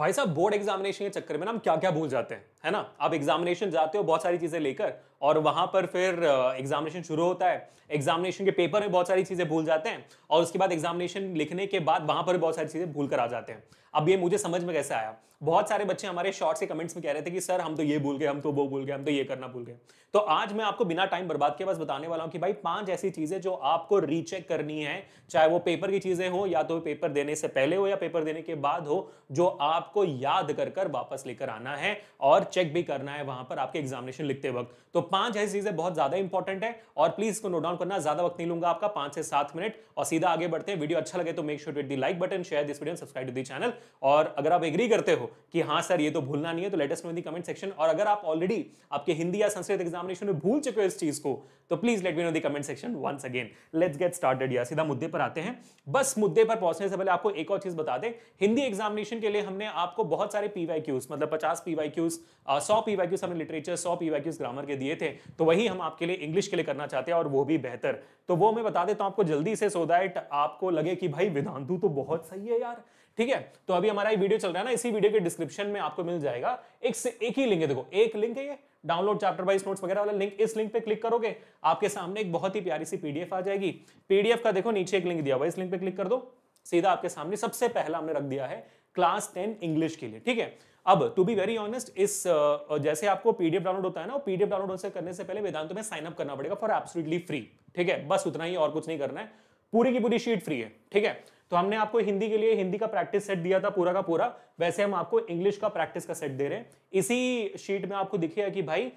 भाई साहब board examination के चक्कर में ना हम क्या क्या भूल जाते हैं है ना आप एग्जामिनेशन जाते हो बहुत सारी चीज़ें लेकर और वहां पर फिर एग्जामिनेशन शुरू होता है एग्जामिनेशन के पेपर में बहुत सारी चीज़ें भूल जाते हैं और उसके बाद एग्जामिनेशन लिखने के बाद वहां पर बहुत सारी चीज़ें भूल कर आ जाते हैं अब ये मुझे समझ में कैसे आया बहुत सारे बच्चे हमारे शॉर्ट से कमेंट्स में कह रहे थे कि सर हम तो ये भूल गए हम तो वो भूल गए हम तो ये करना भूल गए तो आज मैं आपको बिना टाइम बर्बाद के बस बताने वाला हूँ कि भाई पांच ऐसी चीज़ें जो आपको रीचेक करनी है चाहे वो पेपर की चीज़ें हो या तो पेपर देने से पहले हो या पेपर देने के बाद हो जो आपको याद कर कर वापस लेकर आना है और चेक भी करना है वहां पर आपके एग्जामिनेशन लिखते वक्त तो पांच ऐसी चीजें बहुत ज्यादा इंपॉर्टेंट है और प्लीज इसको नोट डाउन करना ज्यादा वक्त नहीं लूंगा आपका पांच से सात मिनट और सीधा आगे बढ़ते हैं वीडियो अच्छा लगे तो make sure to the like button share this video subscribe to the channel और अगर आप एग्री करते हो कि हाँ सर ये तो भूलना नहीं है तो let us know the comment section और अगर आप ऑलरेडी आपके हिंदी या संस्कृत एग्जामिनेशन में भूल चुके हो इस चीज को तो please let me know the comment section once again let's get started या सीधा मुद्दे पर आते हैं बस मुद्दे पर पहुंचने से पहले आपको एक और चीज बता दें हिंदी एग्जामिनेशन के लिए हमने आपको बहुत सारे पीवाई मतलब पचास पीवाई सौ पी वैक्यूज हमने लिटरेचर सौ पी वैक्यूज ग्रामर के दिए थे तो वही हम आपके लिए इंग्लिश के लिए करना चाहते हैं और वो भी बेहतर तो वो मैं बता देता हूँ आपको जल्दी से सो दैट आपको लगे कि भाई वेदांतु तो बहुत सही है यार ठीक है तो अभी हमारा ये वीडियो चल रहा है ना इसी वीडियो के डिस्क्रिप्शन में आपको मिल जाएगा एक से एक ही लिंक है देखो एक लिंक है ये डाउनलोड चैप्टर वाइज नोट्स वगैरह वाला लिंक इस लिंक पे क्लिक करोगे आपके सामने एक बहुत ही प्यारी सी पीडीएफ आ जाएगी पीडीएफ का देखो नीचे एक लिंक दिया हुआ इस लिंक पे क्लिक कर दो सीधा आपके सामने सबसे पहला हमने रख दिया है क्लास टेन इंग्लिश के लिए ठीक है अब टू बी वेरी ऑनेस्ट इस जैसे आपको पीडीएफ डाउनलोड होता है ना पीडीएफ डाउनलोड से करने से पहले वेदांत में साइन अप करना पड़ेगा फॉर एब्सोल्युटली फ्री ठीक है बस उतना ही और कुछ नहीं करना है पूरी की पूरी शीट फ्री है ठीक है तो हमने आपको हिंदी के लिए हिंदी का प्रैक्टिस सेट दिया था पूरा का पूरा वैसे हम आपको इंग्लिश का प्रैक्टिस का सेट दे रहे हैं इसी शीट में आपको दिखेगा कि भाई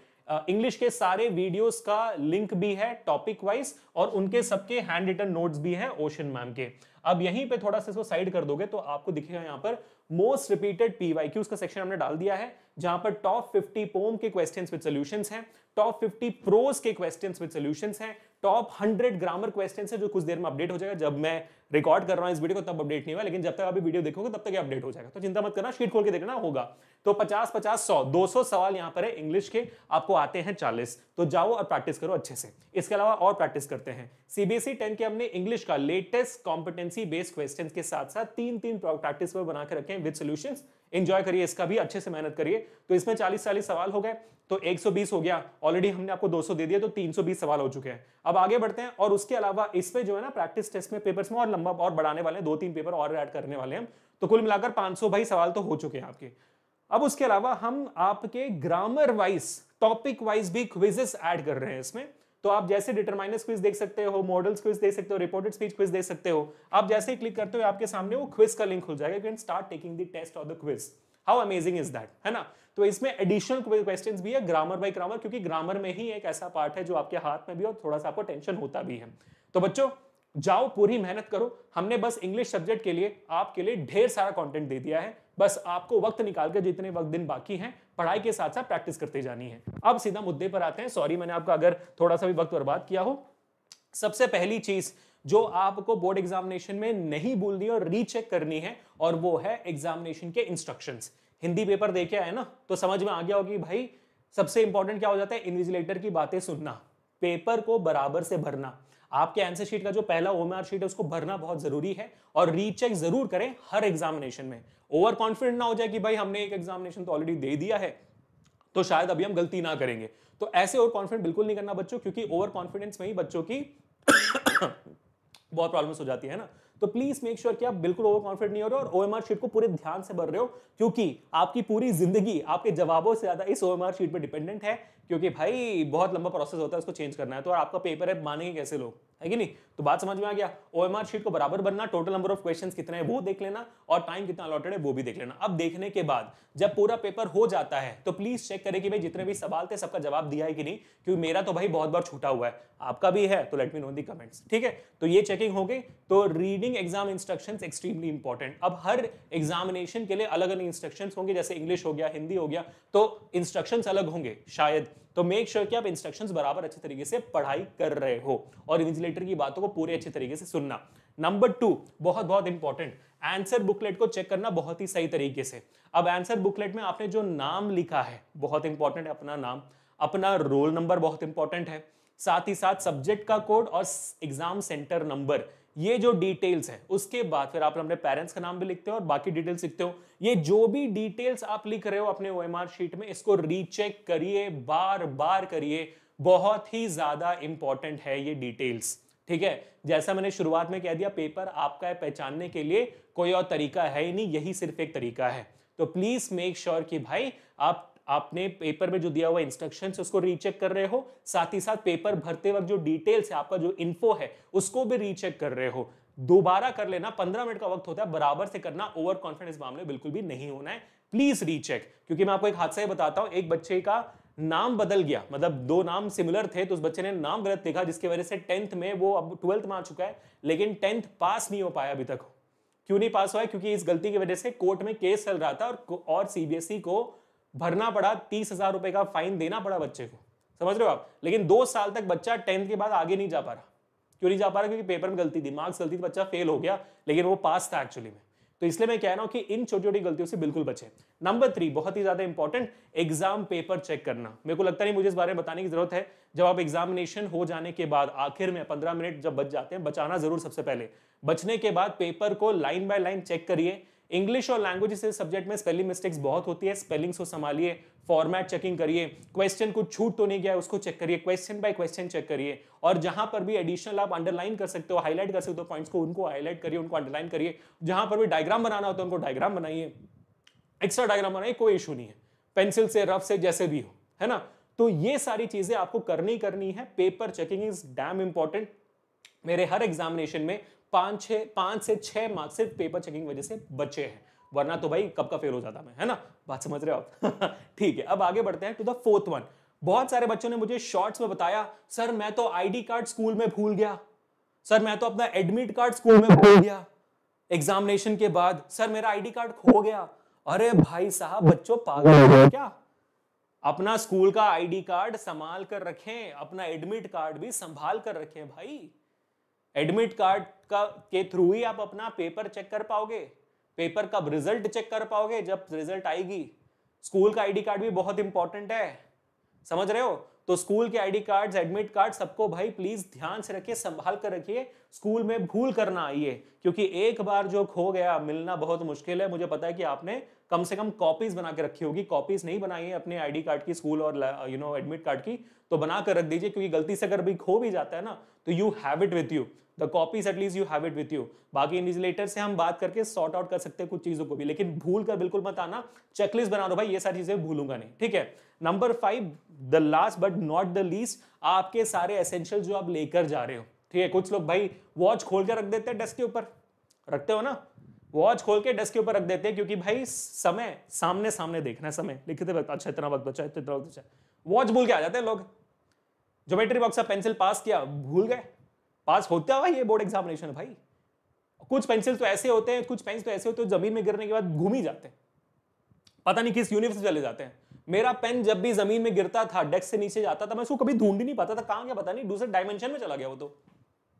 इंग्लिश के सारे वीडियोस का लिंक भी है टॉपिक वाइज और उनके सबके हैंड रिटन नोट्स भी है ओशन मैम के अब यहीं पे थोड़ा सा इसको साइड कर दोगे तो आपको दिखेगा यहाँ पर मोस्ट रिपीटेड पीवाई उसका सेक्शन हमने डाल दिया है जहां पर टॉप 50 पोम के क्वेश्चंस विद सॉल्यूशंस हैं टॉप 50 प्रोज के क्वेश्चंस विद सॉल्यूशंस हैं टॉप 100 ग्रामर क्वेश्चंस है जो कुछ देर में अपडेट हो जाएगा जब मैं रिकॉर्ड कर रहा हूँ इस वीडियो को तब अपडेट नहीं हुआ लेकिन जब तक अभी वीडियो देखोगे तब तक ये अपडेट हो जाएगा तो चिंता मत करना शीट खोल के देखना होगा तो पचास पचास सौ दो सौ सवाल यहाँ पर है इंग्लिश के आपको आते हैं चालीस तो जाओ और प्रैक्टिस करो अच्छे से इसके अलावा और प्रैक्टिस करते हैं सीबीएसई टेन e के हमने इंग्लिश का लेटेस्ट कॉम्पिटेंसी बेस्ड क्वेश्चन के साथ साथ तीन तीन प्रैक्टिस पर बनाकर रखे हैं विद सोल्यूशन इंजॉय करिए इसका भी अच्छे से मेहनत करिए तो इसमें 40 40 सवाल हो गए तो 120 हो गया ऑलरेडी हमने आपको 200 दे दिया तो 320 सवाल हो चुके हैं अब आगे बढ़ते हैं और उसके अलावा इसमें जो है ना प्रैक्टिस टेस्ट में पेपर्स में और हम अब और बढ़ाने वाले हैं दो तीन पेपर और ऐड करने वाले हैं तो कुल मिलाकर 500 भाई सवाल तो हो चुके हैं आपके अब उसके अलावा हम आपके ग्रामर वाइज टॉपिक वाइज भी क्विजेस ऐड कर रहे हैं इसमें तो आप जैसे डिटरमाइनस क्विज देख सकते हो मॉडल्स क्विज देख सकते हो रिपोर्टेड स्पीच क्विज देख सकते हो आप जैसे ही क्लिक करते हो आपके सामने वो क्विज का लिंक खुल जाएगा can start taking the test of the quiz how amazing is that है ना तो इसमें एडिशनल क्वेश्चन भी है ग्रामर बाई ग्रामर क्योंकि ग्रामर में ही एक ऐसा पार्ट है जो आपके हाथ में भी और थोड़ा सा आपको टेंशन होता भी है तो बच्चों जाओ पूरी मेहनत करो हमने बस इंग्लिश सब्जेक्ट के लिए आपके लिए ढेर सारा कंटेंट दे दिया है बस आपको वक्त निकाल कर जितने वक्त दिन बाकी हैं पढ़ाई के साथ साथ प्रैक्टिस करते जानी है अब सीधा मुद्दे पर आते हैं सॉरी मैंने आपका अगर थोड़ा सा भी वक्त बर्बाद किया हो सबसे पहली चीज जो आपको बोर्ड एग्जामिनेशन में नहीं भूलनी और रीचेक करनी है और वो है एग्जामिनेशन के इंस्ट्रक्शंस हिंदी पेपर देखे आए ना तो समझ में आ गया होगी भाई सबसे इंपॉर्टेंट क्या हो जाता है इन्विजिलेटर की बातें सुनना पेपर को बराबर से भरना आपके आंसर शीट का जो पहला ओमआर शीट है उसको भरना बहुत जरूरी है और रीचेक जरूर करें हर एग्जामिनेशन में ओवर कॉन्फिडेंट ना हो जाए कि भाई हमने एक एग्जामिनेशन तो ऑलरेडी दे दिया है तो शायद अभी हम गलती ना करेंगे तो ऐसे ओवर कॉन्फिडेंट बिल्कुल नहीं करना बच्चों क्योंकि ओवर कॉन्फिडेंस में ही बच्चों की बहुत प्रॉब्लम्स हो जाती है ना तो प्लीज मेक श्योर कि आप बिल्कुल ओवर कॉन्फिडेंट नहीं हो रहे हो और ओएमआर शीट को पूरे ध्यान से भर रहे हो क्योंकि आपकी पूरी जिंदगी आपके जवाबों से ज्यादा इस ओएमआर शीट पर डिपेंडेंट है क्योंकि भाई बहुत लंबा प्रोसेस होता है उसको चेंज करना है तो और आपका पेपर है मानेंगे कैसे लोग है कि नहीं तो बात समझ में आ गया ओएमआर शीट को बराबर बनना टोटल नंबर ऑफ क्वेश्चंस कितने हैं वो देख लेना और टाइम कितना अलॉटेड है वो भी देख लेना अब देखने के बाद जब पूरा पेपर हो जाता है तो प्लीज चेक करें कि भाई जितने भी सवाल थे सबका जवाब दिया है कि नहीं क्योंकि मेरा तो भाई बहुत बार छूटा हुआ है आपका भी है तो let me know the comments ठीक है तो ये चेकिंग हो गई तो reading reading exam instruction extremely important अब हर एग्जामिनेशन के लिए अलग अलग इंस्ट्रक्शन होंगे जैसे इंग्लिश हो गया हिंदी हो गया तो इंस्ट्रक्शन अलग होंगे शायद तो मेक श्योर sure कि आप इंस्ट्रक्शन बराबर अच्छे तरीके से पढ़ाई कर रहे हो और इंजिलेटर की बातों को पूरे अच्छे तरीके से सुनना नंबर टू बहुत बहुत इंपॉर्टेंट आंसर बुकलेट को चेक करना बहुत ही सही तरीके से अब आंसर बुकलेट में आपने जो नाम लिखा है बहुत इंपॉर्टेंट है अपना नाम अपना रोल नंबर बहुत इंपॉर्टेंट है साथ ही साथ सब्जेक्ट का कोड और एग्जाम सेंटर नंबर ये जो डिटेल्स है उसके बाद फिर आप अपने पेरेंट्स का नाम भी लिखते हो और बाकी डिटेल्स लिखते हो ये जो भी डिटेल्स आप लिख रहे हो अपने ओ शीट में इसको रीचेक करिए बार बार करिए बहुत ही ज्यादा इंपॉर्टेंट है ये डिटेल्स ठीक है जैसा मैंने शुरुआत में कह दिया पेपर आपका है पहचानने के लिए कोई और तरीका है ही नहीं यही सिर्फ एक तरीका है तो प्लीज मेक श्योर कि भाई आप आपने पेपर में जो दिया हुआ इंस्ट्रक्शन उसको रीचेक कर रहे हो साथ ही साथ पेपर भरते वक्त जो डिटेल्स है आपका जो इन्फो है उसको भी रीचेक कर रहे हो दोबारा कर लेना पंद्रह मिनट का वक्त होता है बराबर से करना ओवर कॉन्फिडेंस मामले बिल्कुल भी नहीं होना है प्लीज रीचेक क्योंकि मैं आपको एक हादसा ही बताता हूं एक बच्चे का नाम बदल गया मतलब दो नाम सिमिलर थे तो उस बच्चे ने नाम गलत देखा जिसकी वजह से टेंथ में वो अब ट्वेल्थ में आ चुका है लेकिन टेंथ पास नहीं हो पाया अभी तक क्यों नहीं पास हुआ है क्योंकि इस गलती की वजह से कोर्ट में केस चल रहा था और और सीबीएसई e को भरना पड़ा तीस हजार रुपए का फाइन देना पड़ा बच्चे को समझ रहे हो आप लेकिन दो साल तक बच्चा टेंथ के बाद आगे नहीं जा पा रहा क्यों नहीं जा पा रहा क्योंकि पेपर में गलती थी मार्क्स गलती थी बच्चा फेल हो गया लेकिन वो पास था एक्चुअली में तो इसलिए मैं कह रहा हूं कि इन छोटी छोटी गलतियों से बिल्कुल बचे नंबर थ्री बहुत ही ज्यादा इंपॉर्टेंट एग्जाम पेपर चेक करना मेरे को लगता नहीं मुझे इस बारे में बताने की जरूरत है जब आप एग्जामिनेशन हो जाने के बाद आखिर में पंद्रह मिनट जब बच जाते हैं बचाना जरूर सबसे पहले बचने के बाद पेपर को लाइन बाय लाइन चेक करिए इंग्लिश और लैंग्वेज से सब्जेक्ट में स्पेलिंग मिस्टेक्स बहुत होती है स्पेलिंग्स को संभालिए फॉर्मेट चेकिंग करिए क्वेश्चन कुछ छूट तो नहीं गया उसको चेक करिए क्वेश्चन बाय क्वेश्चन चेक करिए और जहां पर भी एडिशनल आप अंडरलाइन कर सकते हो हाईलाइट कर सकते हो पॉइंट्स को उनको हाईलाइट करिए उनको अंडरलाइन करिए जहां पर भी डायग्राम बनाना होता है उनको डायग्राम बनाइए एक्स्ट्रा डायग्राम बनाइए कोई इशू नहीं है पेंसिल से रफ से जैसे भी हो है ना तो ये सारी चीजें आपको करनी करनी है paper checking is damn important मेरे हर एग्जामिनेशन में पांच छह पांच से छह मार्क्स सिर्फ पेपर चेकिंग वजह से बचे हैं वरना तो भाई कब का फेल हो जाता मैं है ना बात समझ रहे हो आप ठीक है अब आगे बढ़ते हैं टू द फोर्थ वन बहुत सारे बच्चों ने मुझे शॉर्ट्स में बताया सर मैं तो आईडी कार्ड स्कूल में भूल गया सर मैं तो अपना एडमिट कार्ड स्कूल में भूल गया एग्जामिनेशन के बाद सर मेरा आईडी कार्ड खो गया अरे भाई साहब बच्चों पागल हो गए क्या अपना स्कूल का आईडी कार्ड संभाल कर रखें अपना एडमिट कार्ड भी संभाल कर रखें भाई एडमिट कार्ड का के थ्रू ही आप अपना पेपर चेक कर पाओगे पेपर का रिजल्ट चेक कर पाओगे जब रिजल्ट आएगी स्कूल का आईडी कार्ड भी बहुत इंपॉर्टेंट है समझ रहे हो तो स्कूल के आईडी कार्ड्स एडमिट कार्ड सबको भाई प्लीज ध्यान से रखिए संभाल कर रखिए स्कूल में भूल करना आइए क्योंकि एक बार जो खो गया मिलना बहुत मुश्किल है मुझे पता है कि आपने कम से कम कॉपीज बना के रखी होगी कॉपीज नहीं बनाई है अपने आईडी कार्ड की स्कूल और यू नो एडमिट कार्ड की तो बना कर रख दीजिए क्योंकि गलती से अगर भी खो भी जाता है ना तो you have it with you the copies at least you have it with you बाकी इन्विजिलेटर से हम बात करके सॉर्ट आउट कर सकते हैं कुछ चीजों को भी लेकिन भूल कर बिल्कुल मत आना चेकलिस्ट बना दो भाई ये सारी चीजें भूलूंगा नहीं ठीक है number five the last but not the least आपके सारे एसेंशियल जो आप लेकर जा रहे हो ठीक है कुछ लोग भाई वॉच खोल के रख देते हैं डेस्क के ऊपर रखते हो ना वॉच खोल के डेस्क के ऊपर रख देते हैं क्योंकि भाई समय सामने सामने देखना समय लिखते वक्त अच्छा इतना वक्त बचा इतना वक्त बचा वॉच भूल के आ जाते हैं लोग ज्योमेट्री बॉक्स का पेंसिल पास किया भूल गए पास होता हुआ ये बोर्ड एग्जामिनेशन है भाई कुछ पेंसिल तो ऐसे होते हैं कुछ पेंसिल तो ऐसे होते हैं जमीन में गिरने के बाद घूम ही जाते हैं पता नहीं किस यूनिवर्स चले जाते हैं मेरा पेन जब भी जमीन में गिरता था डेस्क से नीचे जाता था मैं उसको कभी ढूंढ ही नहीं पाता था कहाँ गया पता नहीं दूसरे डायमेंशन में चला गया वो तो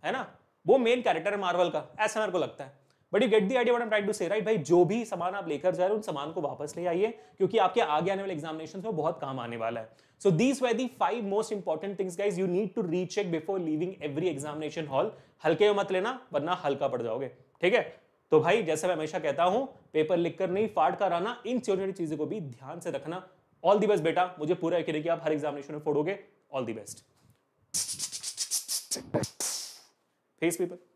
है ना वो मेन कैरेक्टर है मार्वल का ऐसा मेरे को लगता है but you get the idea I try to say right भाई जो भी सामान आप लेकर जा रहे हो उन सामान को वापस ले आइए क्योंकि आपके आगे आने वाले एग्जामिनेशन में बहुत काम आने वाला है so these way the five most important things guys you need to recheck before leaving every examination hall हल्के में मत लेना वरना हल्का पड़ जाओगे ठीक है तो भाई जैसे मैं हमेशा कहता हूं पेपर लिखकर नहीं फाड़ कर आना इन छोटी छोटी चीजों को भी ध्यान से रखना ऑल दी बेस्ट बेटा मुझे पूरा यकीन है कि आप हर एग्जामिनेशन में फोड़ोगे all the best face paper